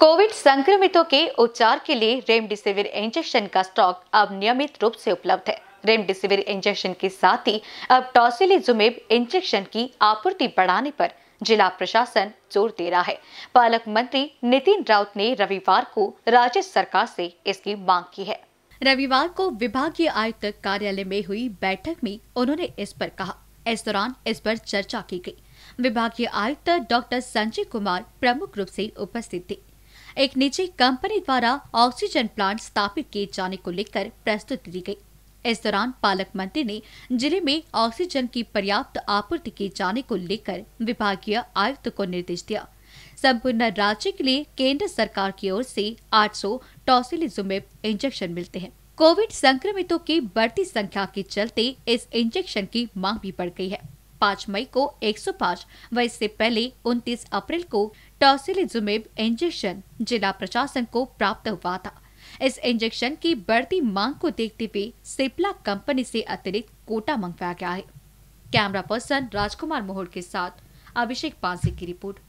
Covid संक्रमितों के उपचार के लिए रेमडेसिविर इंजेक्शन का स्टॉक अब नियमित रूप से उपलब्ध है रेमडेसिविर इंजेक्शन के साथ ही अब टॉसिलिजुमेब इंजेक्शन की आपूर्ति बढ़ाने पर जिला प्रशासन जोर दे रहा है पालक मंत्री नितिन राउत ने रविवार को राज्य सरकार से इसकी मांग की है रविवार को विभागीय आयुक्त कार्यालय में हुई बैठक में उन्होंने इस पर कहा इस दौरान इस पर चर्चा की गई विभागीय आयुक्त डॉक्टर संजय कुमार प्रमुख रूप से उपस्थित थे एक निजी कंपनी द्वारा ऑक्सीजन प्लांट स्थापित किए जाने को लेकर प्रस्तुति दी गई इस दौरान पालक मंत्री ने जिले में ऑक्सीजन की पर्याप्त आपूर्ति किए जाने को लेकर विभागीय आयुक्त को निर्देश दिया संपूर्ण राज्य के लिए केंद्र सरकार की ओर से 800 सौ टॉसिलिजुमेब इंजेक्शन मिलते हैं कोविड संक्रमितों की बढ़ती संख्या के चलते इस इंजेक्शन की मांग भी बढ़ गई है पाँच मई को 105 व इससे पहले 29 अप्रैल को टॉसिलिजुमेब इंजेक्शन जिला प्रशासन को प्राप्त हुआ था इस इंजेक्शन की बढ़ती मांग को देखते हुए सिप्ला कंपनी से अतिरिक्त कोटा मंगवाया गया है कैमरा पर्सन राजकुमार मोहर के साथ अभिषेक पांसे की रिपोर्ट